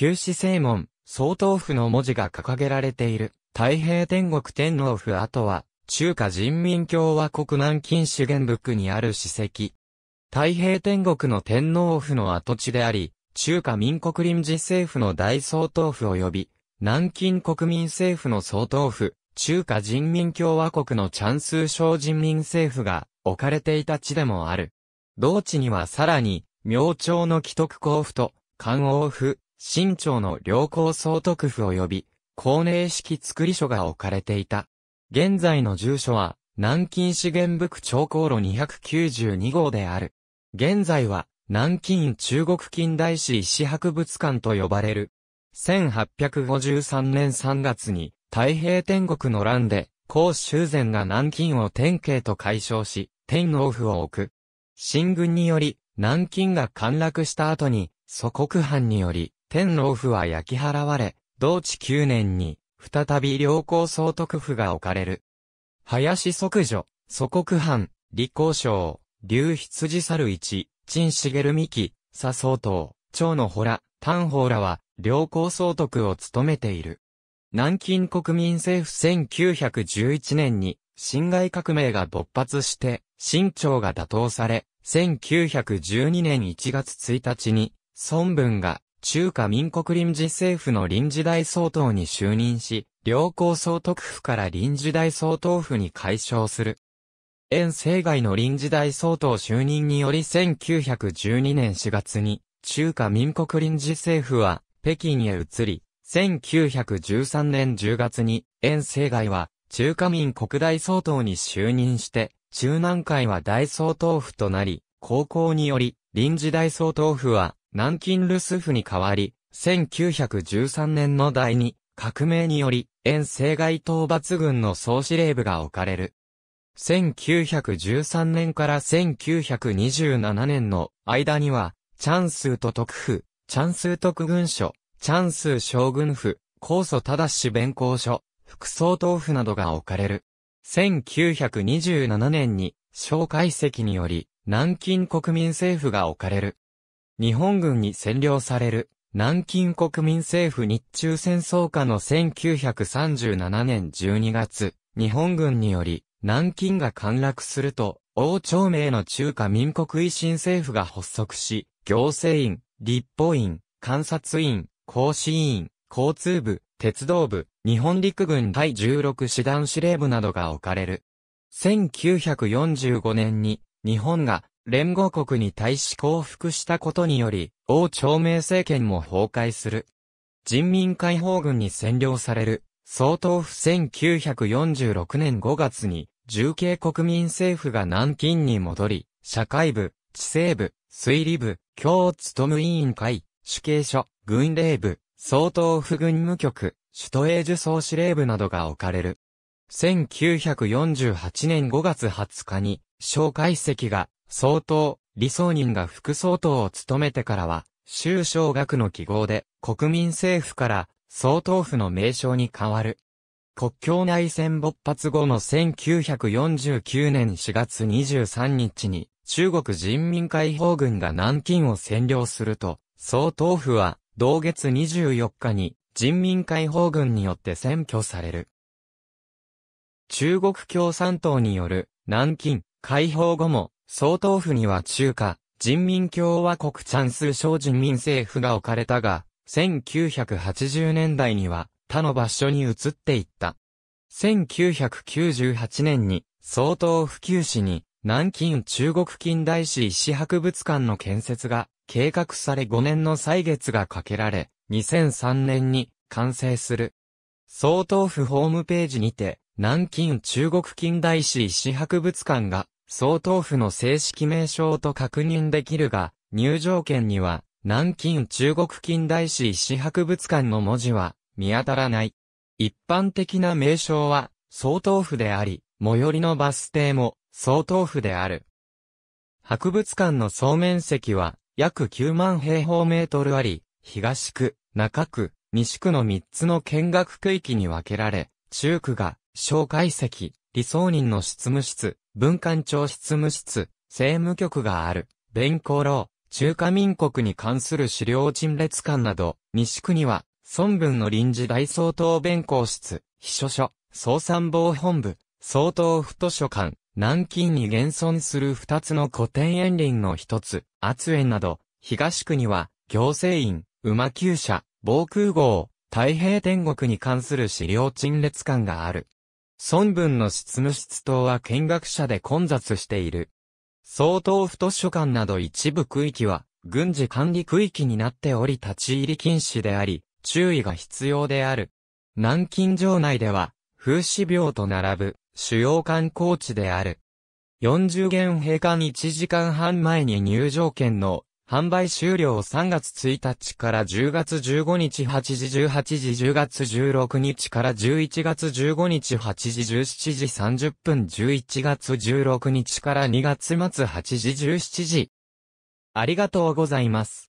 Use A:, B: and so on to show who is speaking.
A: 旧市正門、総統府の文字が掲げられている、太平天国天皇府跡は、中華人民共和国南京市部区にある史跡。太平天国の天皇府の跡地であり、中華民国臨時政府の大総統府及び、南京国民政府の総統府、中華人民共和国のチャンス省人民政府が置かれていた地でもある。同地にはさらに、明朝の既得交付と、官王府、新朝の良好総督府及び、高齢式作り所が置かれていた。現在の住所は、南京資源部区長航路292号である。現在は、南京中国近代史石博物館と呼ばれる。1853年3月に、太平天国の乱で、孔修前が南京を天慶と解消し、天皇府を置く。新軍により、南京が陥落した後に、祖国藩により、天皇府は焼き払われ、同治9年に、再び良好総督府が置かれる。林即女、祖国藩、李光省、流羊猿一、陳茂三木、佐総統、長野ら、丹宝らは、良好総督を務めている。南京国民政府1911年に、辛亥革命が勃発して、清朝が打倒され、1912年1月1日に、孫文が中華民国臨時政府の臨時大総統に就任し、両校総督府から臨時大総統府に解消する。遠征外の臨時大総統就任により1912年4月に、中華民国臨時政府は北京へ移り、1913年10月に、遠征外は中華民国大総統に就任して、中南海は大総統府となり、高校により臨時大総統府は南京ルス府に代わり、1913年の第二革命により、遠征外討伐軍の総司令部が置かれる。1913年から1927年の間には、チャンスーと特府、チャンスー特軍所、チャンスー将軍府、高祖正氏弁公所、副総統府などが置かれる。1927年に、蒋介石により、南京国民政府が置かれる。日本軍に占領される、南京国民政府日中戦争下の1937年12月、日本軍により、南京が陥落すると、王朝名の中華民国維新政府が発足し、行政院、立法院、観察院、行使院、交通部、鉄道部、日本陸軍第16師団司令部などが置かれる。1945年に、日本が連合国に対し降伏したことにより、王朝明政権も崩壊する。人民解放軍に占領される、総統府1946年5月に、重慶国民政府が南京に戻り、社会部、地政部、水利部、京都務委員会、主計所、軍令部、総統府軍務局、首都英寿総司令部などが置かれる。1948年5月20日に、蒋介石が総統、理想人が副総統を務めてからは、州小学の記号で、国民政府から総統府の名称に変わる。国境内戦勃発後の1949年4月23日に、中国人民解放軍が南京を占領すると、総統府は、同月24日に、人民解放軍によって占拠される。中国共産党による、南京、解放後も、総統府には中華、人民共和国チャンス省人民政府が置かれたが、1980年代には他の場所に移っていった。1998年に総統府旧市に南京中国近代史石博物館の建設が計画され5年の歳月がかけられ、2003年に完成する。総統府ホームページにて、南京中国近代史石博物館が総統府の正式名称と確認できるが、入場券には、南京中国近代史史博物館の文字は見当たらない。一般的な名称は、総統府であり、最寄りのバス停も、総統府である。博物館の総面積は、約9万平方メートルあり、東区、中区、西区の3つの見学区域に分けられ、中区が、小解析、理想人の執務室、文官庁執務室、政務局がある、弁公楼、中華民国に関する資料陳列館など、西区には、孫文の臨時大総統弁公室、秘書所、総参謀本部、総統府図書館、南京に現存する二つの古典園林の一つ、厚園など、東区には、行政院、馬厩舎、防空壕、太平天国に関する資料陳列館がある。孫文の執務室等は見学者で混雑している。総統府図書館など一部区域は、軍事管理区域になっており立ち入り禁止であり、注意が必要である。南京城内では、風刺病と並ぶ主要観光地である。40元閉館1時間半前に入場券の販売終了3月1日から10月15日8時18時10月16日から11月15日8時17時30分11月16日から2月末8時17時。ありがとうございます。